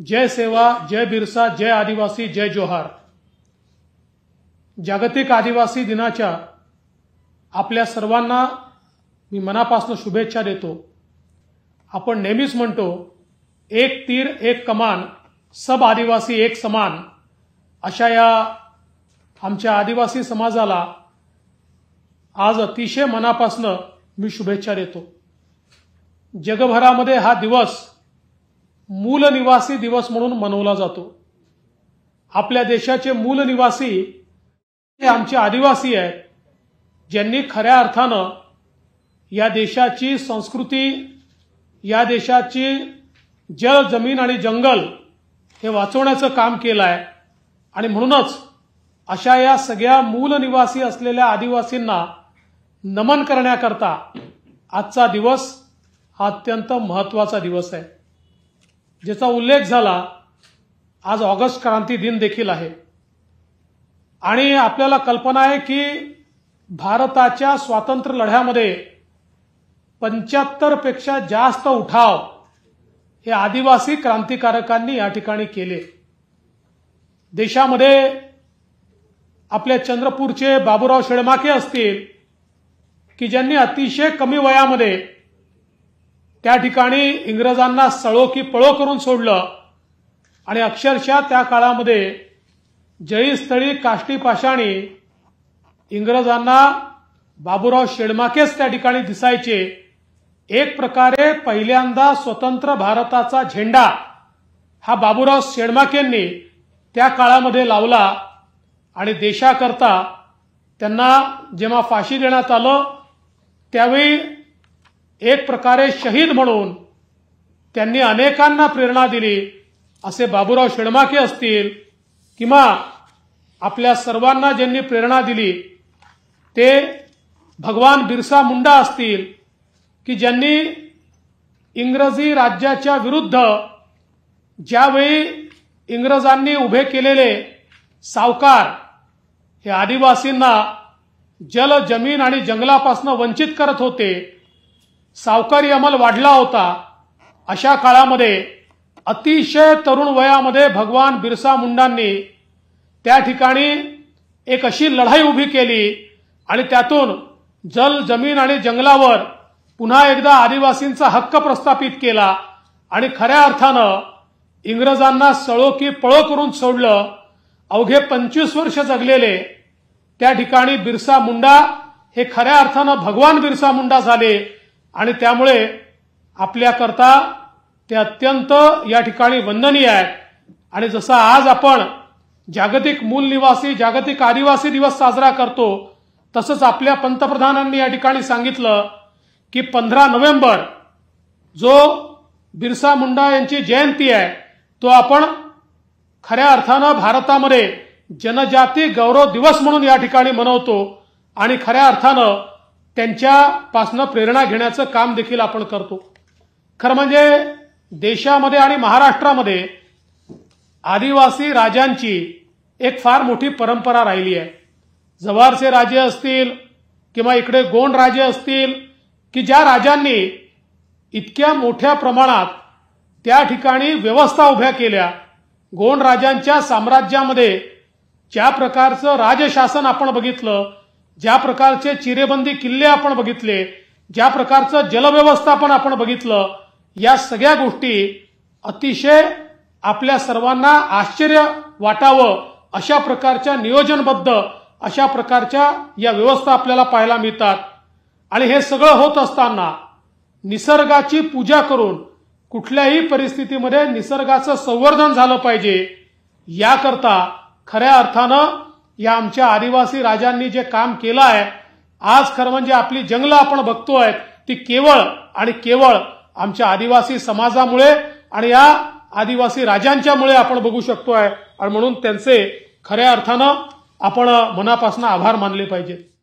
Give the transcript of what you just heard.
जय सेवा जय बिरसा जय आदिवासी जय जोहार जागतिक आदिवासी दिनाच्या आपल्या सर्वांना मी मनापासून शुभेच्छा देतो आपण नेहमीच म्हणतो एक तीर एक कमान सब आदिवासी एक समान अशा या आमच्या आदिवासी समाजाला आज अतिशय मनापासून मी शुभेच्छा देतो जगभरामध्ये हा दिवस मूलनिवासी दिवस म्हणून मनवला जातो आपल्या देशाचे मूलनिवासी हे आमचे आदिवासी आहेत ज्यांनी खऱ्या अर्थानं या देशाची संस्कृती या देशाची जल जमीन आणि जंगल हे वाचवण्याचं काम केलं आहे आणि म्हणूनच अशा या सगळ्या मूलनिवासी असलेल्या आदिवासींना नमन करण्याकरता आजचा दिवस हा अत्यंत महत्वाचा दिवस आहे ज्याचा उल्लेख झाला आज ऑगस्ट क्रांती दिन देखील आहे आणि आपल्याला कल्पना आहे की भारताच्या स्वातंत्र्य लढ्यामध्ये पंच्याहत्तर पेक्षा जास्त उठाव हे आदिवासी क्रांतिकारकांनी या ठिकाणी केले देशामध्ये आपल्या चंद्रपूरचे बाबूराव शेळमाके असतील की ज्यांनी अतिशय कमी वयामध्ये त्या ठिकाणी इंग्रजांना सळो की पळो करून सोडलं आणि अक्षरशः त्या काळामध्ये जयीस्थळी काष्टी इंग्रजांना बाबूराव शेडमाकेच त्या ठिकाणी दिसायचे एक प्रकारे पहिल्यांदा स्वतंत्र भारताचा झेंडा हा बाबूराव शेडमाकेंनी त्या काळामध्ये लावला आणि देशाकरता त्यांना जेव्हा फाशी देण्यात आलं त्यावेळी एक प्रकारे शहीद म्हणून त्यांनी अनेकांना प्रेरणा दिली असे बाबूराव शेळमाके असतील किंवा आपल्या सर्वांना ज्यांनी प्रेरणा दिली ते भगवान बिरसा मुंडा असतील की ज्यांनी इंग्रजी राज्याच्या विरुद्ध ज्यावेळी इंग्रजांनी उभे केलेले सावकार हे आदिवासींना जल जमीन आणि जंगलापासून वंचित करत होते सावकारी अमल वाढला होता अशा काळामध्ये अतिशय तरुण वयामध्ये भगवान बिरसा मुंडांनी त्या ठिकाणी एक अशी लढाई उभी केली आणि त्यातून जल जमीन आणि जंगलावर पुन्हा एकदा आदिवासींचा हक्क प्रस्थापित केला आणि खऱ्या अर्थानं इंग्रजांना सळो की पळो करून सोडलं अवघे पंचवीस वर्ष जगलेले त्या ठिकाणी बिरसा मुंडा हे खऱ्या अर्थानं भगवान बिरसा मुंडा झाले आणि त्यामुळे आपल्याकरता ते अत्यंत या ठिकाणी वंदनीय आहे आणि जसं आज आपण जागतिक मूल निवासी जागतिक आदिवासी दिवस साजरा करतो तसंच आपल्या पंतप्रधानांनी या ठिकाणी सांगितलं की पंधरा नोव्हेंबर जो बिरसा मुंडा यांची जयंती आहे तो आपण खऱ्या अर्थानं भारतामध्ये जनजाती गौरव दिवस म्हणून या ठिकाणी मनवतो आणि खऱ्या अर्थानं त्यांच्यापासनं प्रेरणा घेण्याचं काम देखील आपण करतो खरं म्हणजे देशामध्ये आणि महाराष्ट्रामध्ये आदिवासी राजांची एक फार मोठी परंपरा राहिली आहे जव्हारचे राजे असतील किंवा इकडे गोंड राजे असतील की ज्या राजांनी इतक्या मोठ्या प्रमाणात त्या ठिकाणी व्यवस्था उभ्या केल्या गोंड राजांच्या साम्राज्यामध्ये ज्या प्रकारचं राजशासन आपण बघितलं ज्या प्रकारचे चिरेबंदी किल्ले आपण बघितले ज्या प्रकारचं जलव्यवस्थापन आपण बघितलं या सगळ्या गोष्टी अतिशय आपल्या सर्वांना आश्चर्य वाटावं अशा प्रकारच्या नियोजनबद्ध अशा प्रकारच्या या व्यवस्था आपल्याला पाहायला मिळतात आणि हे सगळं होत असताना निसर्गाची पूजा करून कुठल्याही परिस्थितीमध्ये निसर्गाचं संवर्धन झालं पाहिजे याकरता खऱ्या अर्थानं या आमच्या आदिवासी राजांनी जे काम केलं आहे आज खरं म्हणजे आपली जंगलं आपण बघतोय ती केवळ आणि केवळ आमच्या आदिवासी समाजामुळे आणि या आदिवासी राजांच्यामुळे आपण बघू शकतोय आणि म्हणून त्यांचे खऱ्या अर्थानं आपण मनापासून आभार मानले पाहिजेत